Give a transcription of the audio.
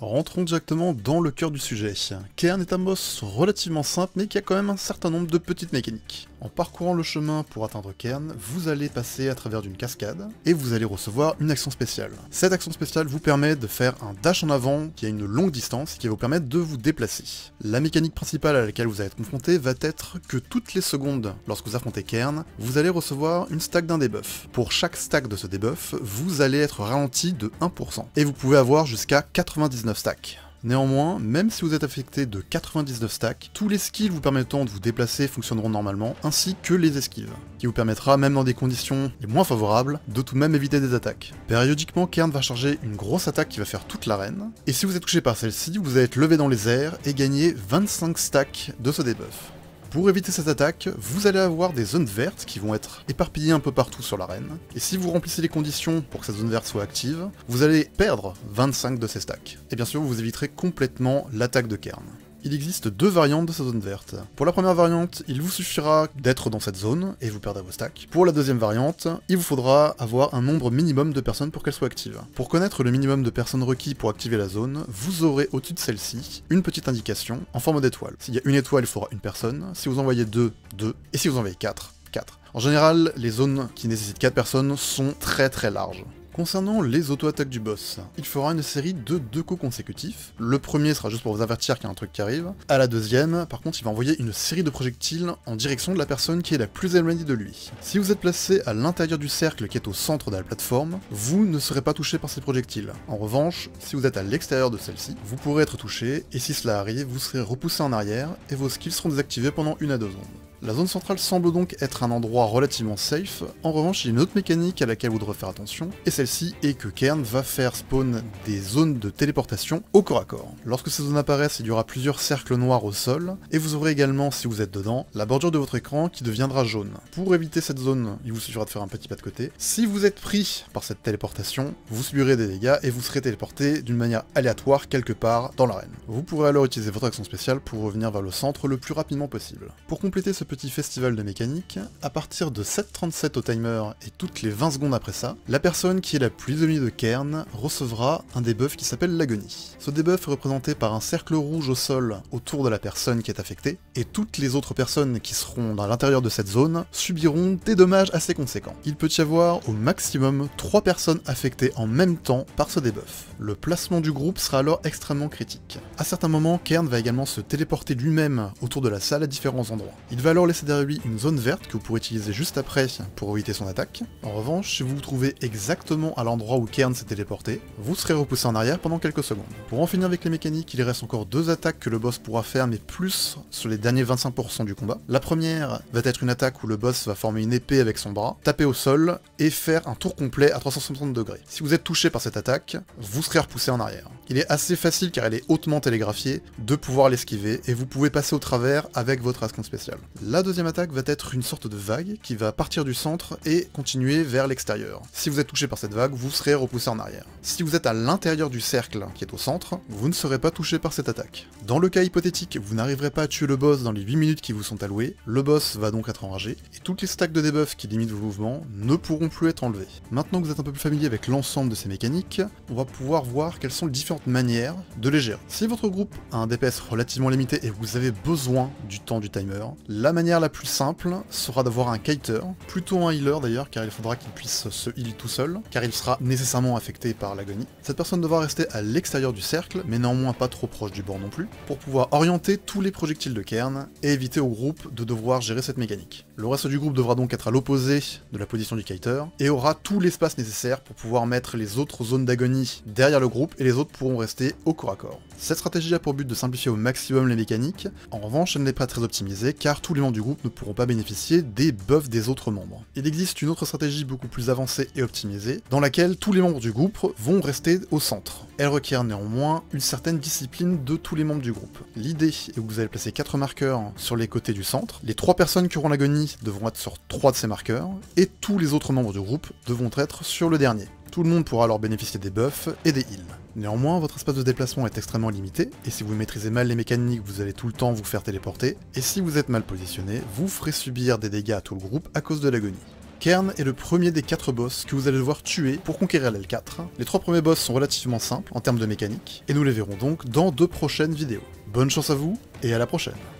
Rentrons directement dans le cœur du sujet. Cairn est un boss relativement simple mais qui a quand même un certain nombre de petites mécaniques. En parcourant le chemin pour atteindre Cairn, vous allez passer à travers d'une cascade et vous allez recevoir une action spéciale. Cette action spéciale vous permet de faire un dash en avant qui a une longue distance et qui va vous permettre de vous déplacer. La mécanique principale à laquelle vous allez être confronté va être que toutes les secondes, lorsque vous affrontez Cairn, vous allez recevoir une stack d'un debuff. Pour chaque stack de ce debuff, vous allez être ralenti de 1% et vous pouvez avoir jusqu'à 99 stacks. Néanmoins, même si vous êtes affecté de 99 stacks, tous les skills vous permettant de vous déplacer fonctionneront normalement, ainsi que les esquives, qui vous permettra, même dans des conditions les moins favorables, de tout de même éviter des attaques. Périodiquement, Kern va charger une grosse attaque qui va faire toute l'arène, et si vous êtes touché par celle-ci, vous allez être levé dans les airs et gagner 25 stacks de ce debuff. Pour éviter cette attaque, vous allez avoir des zones vertes qui vont être éparpillées un peu partout sur l'arène, et si vous remplissez les conditions pour que cette zone verte soit active, vous allez perdre 25 de ces stacks. Et bien sûr, vous éviterez complètement l'attaque de Kern il existe deux variantes de sa zone verte. Pour la première variante, il vous suffira d'être dans cette zone, et vous perdrez vos stacks. Pour la deuxième variante, il vous faudra avoir un nombre minimum de personnes pour qu'elle soit active. Pour connaître le minimum de personnes requis pour activer la zone, vous aurez au-dessus de celle-ci une petite indication en forme d'étoile. S'il y a une étoile, il faudra une personne, si vous envoyez deux, deux, et si vous envoyez quatre, quatre. En général, les zones qui nécessitent quatre personnes sont très très larges. Concernant les auto-attaques du boss, il fera une série de deux coups consécutifs. Le premier sera juste pour vous avertir qu'il y a un truc qui arrive. À la deuxième, par contre, il va envoyer une série de projectiles en direction de la personne qui est la plus éloignée de lui. Si vous êtes placé à l'intérieur du cercle qui est au centre de la plateforme, vous ne serez pas touché par ces projectiles. En revanche, si vous êtes à l'extérieur de celle-ci, vous pourrez être touché, et si cela arrive, vous serez repoussé en arrière, et vos skills seront désactivés pendant une à deux secondes. La zone centrale semble donc être un endroit relativement safe, en revanche il y a une autre mécanique à laquelle vous devrez faire attention, et celle-ci est que Kern va faire spawn des zones de téléportation au corps à corps. Lorsque ces zones apparaissent, il y aura plusieurs cercles noirs au sol, et vous aurez également, si vous êtes dedans, la bordure de votre écran qui deviendra jaune. Pour éviter cette zone, il vous suffira de faire un petit pas de côté. Si vous êtes pris par cette téléportation, vous subirez des dégâts et vous serez téléporté d'une manière aléatoire quelque part dans l'arène. Vous pourrez alors utiliser votre action spéciale pour revenir vers le centre le plus rapidement possible. Pour compléter ce petit festival de mécanique, à partir de 7.37 au timer et toutes les 20 secondes après ça, la personne qui est la plus amie de Kern recevra un debuff qui s'appelle l'agonie. Ce debuff est représenté par un cercle rouge au sol autour de la personne qui est affectée, et toutes les autres personnes qui seront dans l'intérieur de cette zone subiront des dommages assez conséquents. Il peut y avoir au maximum 3 personnes affectées en même temps par ce debuff. Le placement du groupe sera alors extrêmement critique. À certains moments, Kern va également se téléporter lui-même autour de la salle à différents endroits. Il va alors alors laisser derrière lui une zone verte que vous pourrez utiliser juste après pour éviter son attaque. En revanche, si vous vous trouvez exactement à l'endroit où Cairn s'est téléporté, vous serez repoussé en arrière pendant quelques secondes. Pour en finir avec les mécaniques, il reste encore deux attaques que le boss pourra faire, mais plus sur les derniers 25% du combat. La première va être une attaque où le boss va former une épée avec son bras, taper au sol et faire un tour complet à 360 degrés. Si vous êtes touché par cette attaque, vous serez repoussé en arrière. Il est assez facile car elle est hautement télégraphiée de pouvoir l'esquiver et vous pouvez passer au travers avec votre ascon spécial. La deuxième attaque va être une sorte de vague qui va partir du centre et continuer vers l'extérieur. Si vous êtes touché par cette vague, vous serez repoussé en arrière. Si vous êtes à l'intérieur du cercle qui est au centre, vous ne serez pas touché par cette attaque. Dans le cas hypothétique, vous n'arriverez pas à tuer le boss dans les 8 minutes qui vous sont allouées, le boss va donc être enragé, et toutes les stacks de debuffs qui limitent vos mouvements ne pourront plus être enlevées. Maintenant que vous êtes un peu plus familier avec l'ensemble de ces mécaniques, on va pouvoir voir quelles sont les différentes manières de les gérer. Si votre groupe a un DPS relativement limité et vous avez besoin du temps du timer, la manière la plus simple sera d'avoir un kiter, plutôt un healer d'ailleurs, car il faudra qu'il puisse se heal tout seul, car il sera nécessairement affecté par l'agonie. Cette personne devra rester à l'extérieur du cercle, mais néanmoins pas trop proche du bord non plus, pour pouvoir orienter tous les projectiles de Cairn et éviter au groupe de devoir gérer cette mécanique. Le reste du groupe devra donc être à l'opposé de la position du kiter, et aura tout l'espace nécessaire pour pouvoir mettre les autres zones d'agonie derrière le groupe, et les autres pourront rester au corps à corps. Cette stratégie a pour but de simplifier au maximum les mécaniques, en revanche elle n'est pas très optimisée, car tous les membres du groupe ne pourront pas bénéficier des buffs des autres membres. Il existe une autre stratégie beaucoup plus avancée et optimisée, dans laquelle tous les membres du groupe vont rester au centre. Elle requiert néanmoins une certaine discipline de tous les membres du groupe. L'idée est que vous allez placer 4 marqueurs sur les côtés du centre, les 3 personnes qui auront l'agonie devront être sur 3 de ces marqueurs, et tous les autres membres du groupe devront être sur le dernier. Tout le monde pourra alors bénéficier des buffs et des heals. Néanmoins, votre espace de déplacement est extrêmement limité, et si vous maîtrisez mal les mécaniques, vous allez tout le temps vous faire téléporter, et si vous êtes mal positionné, vous ferez subir des dégâts à tout le groupe à cause de l'agonie. Kern est le premier des 4 boss que vous allez devoir tuer pour conquérir l'L4. Les 3 premiers boss sont relativement simples en termes de mécanique, et nous les verrons donc dans deux prochaines vidéos. Bonne chance à vous, et à la prochaine